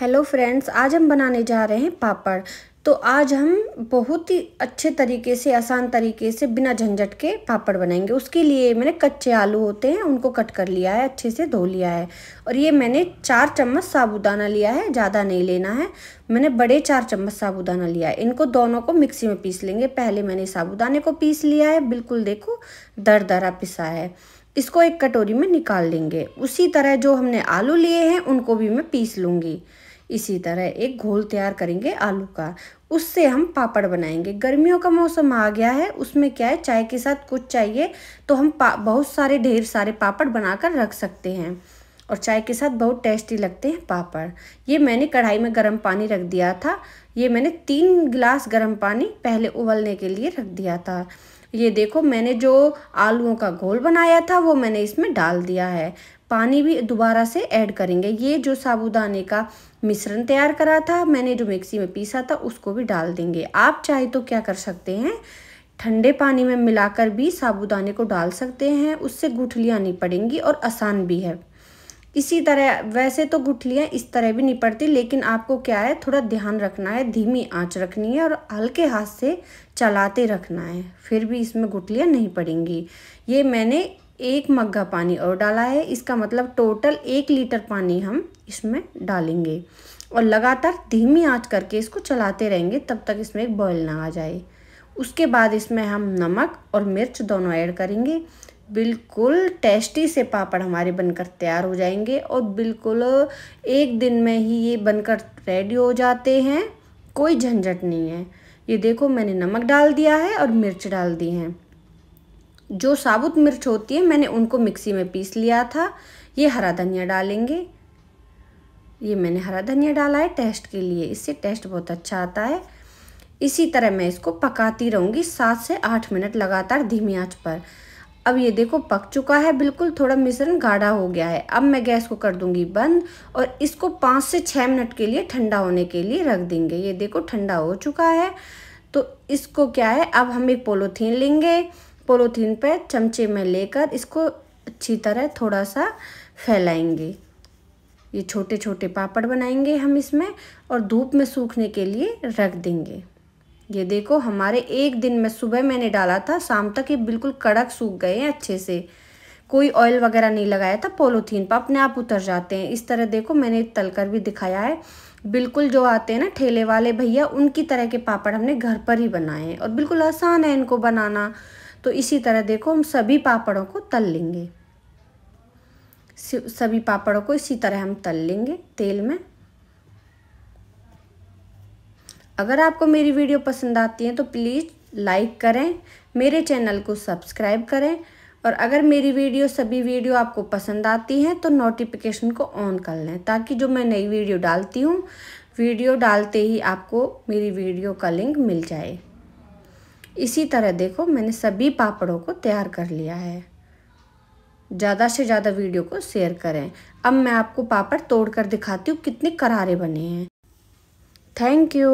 hello friends आज हम बनाने जा रहे हैं पापड़ तो आज हम बहुत ही अच्छे तरीके से आसान तरीके से बिना झंझट के पापड़ बनाएंगे उसके लिए मैंने कच्चे आलू होते हैं उनको कट कर लिया है अच्छे से धो लिया है और ये मैंने चार चम्मच साबुदाना लिया है ज़्यादा नहीं लेना है मैंने बड़े चार चम्मच साबूदाना लिया है इनको दोनों को मिक्सी में पीस लेंगे पहले मैंने साबूदाने को पीस लिया है बिल्कुल देखो दर दरा पिसा है इसको एक कटोरी में निकाल लेंगे उसी तरह जो हमने आलू लिए हैं उनको भी मैं पीस लूँगी इसी तरह एक घोल तैयार करेंगे आलू का उससे हम पापड़ बनाएंगे गर्मियों का मौसम आ गया है उसमें क्या है चाय के साथ कुछ चाहिए तो हम बहुत सारे ढेर सारे पापड़ बनाकर रख सकते हैं और चाय के साथ बहुत टेस्टी लगते हैं पापड़ ये मैंने कढ़ाई में गर्म पानी रख दिया था ये मैंने तीन गिलास गर्म पानी पहले उबलने के लिए रख दिया था ये देखो मैंने जो आलूओं का घोल बनाया था वो मैंने इसमें डाल दिया है पानी भी दोबारा से ऐड करेंगे ये जो साबुदाने का मिश्रण तैयार करा था मैंने जो मिक्सी में पीसा था उसको भी डाल देंगे आप चाहे तो क्या कर सकते हैं ठंडे पानी में मिलाकर भी साबुदाने को डाल सकते हैं उससे गुठलियाँ नहीं पड़ेंगी और आसान भी है इसी तरह वैसे तो गुठलियाँ इस तरह भी नहीं पड़ती लेकिन आपको क्या है थोड़ा ध्यान रखना है धीमी आंच रखनी है और हल्के हाथ से चलाते रखना है फिर भी इसमें गुठलियाँ नहीं पड़ेंगी ये मैंने एक मग्घा पानी और डाला है इसका मतलब टोटल एक लीटर पानी हम इसमें डालेंगे और लगातार धीमी आँच करके इसको चलाते रहेंगे तब तक इसमें एक बॉयल ना आ जाए उसके बाद इसमें हम नमक और मिर्च दोनों ऐड करेंगे बिल्कुल टेस्टी से पापड़ हमारे बनकर तैयार हो जाएंगे और बिल्कुल एक दिन में ही ये बनकर रेडी हो जाते हैं कोई झंझट नहीं है ये देखो मैंने नमक डाल दिया है और मिर्च डाल दी है जो साबुत मिर्च होती है मैंने उनको मिक्सी में पीस लिया था ये हरा धनिया डालेंगे ये मैंने हरा धनिया डाला है टेस्ट के लिए इससे टेस्ट बहुत अच्छा आता है इसी तरह मैं इसको पकाती रहूँगी सात से आठ मिनट लगातार धीमी आँच पर अब ये देखो पक चुका है बिल्कुल थोड़ा मिश्रण गाढ़ा हो गया है अब मैं गैस को कर दूंगी बंद और इसको पाँच से छः मिनट के लिए ठंडा होने के लिए रख देंगे ये देखो ठंडा हो चुका है तो इसको क्या है अब हम एक पोलोथीन लेंगे पोलोथीन पर चमचे में लेकर इसको अच्छी तरह थोड़ा सा फैलाएंगे ये छोटे छोटे पापड़ बनाएंगे हम इसमें और धूप में सूखने के लिए रख देंगे ये देखो हमारे एक दिन में सुबह मैंने डाला था शाम तक ये बिल्कुल कड़क सूख गए हैं अच्छे से कोई ऑयल वगैरह नहीं लगाया था पोलोथीन पर अपने आप उतर जाते हैं इस तरह देखो मैंने तलकर भी दिखाया है बिल्कुल जो आते हैं ना ठेले वाले भैया उनकी तरह के पापड़ हमने घर पर ही बनाए हैं और बिल्कुल आसान है इनको बनाना तो इसी तरह देखो हम सभी पापड़ों को तल लेंगे सभी पापड़ों को इसी तरह हम तल लेंगे तेल में अगर आपको मेरी वीडियो पसंद आती है तो प्लीज़ लाइक करें मेरे चैनल को सब्सक्राइब करें और अगर मेरी वीडियो सभी वीडियो आपको पसंद आती है तो नोटिफिकेशन को ऑन कर लें ताकि जो मैं नई वीडियो डालती हूँ वीडियो डालते ही आपको मेरी वीडियो का लिंक मिल जाए इसी तरह देखो मैंने सभी पापड़ों को तैयार कर लिया है ज़्यादा से ज़्यादा वीडियो को शेयर करें अब मैं आपको पापड़ तोड़कर दिखाती हूँ कितने करारे बने हैं थैंक यू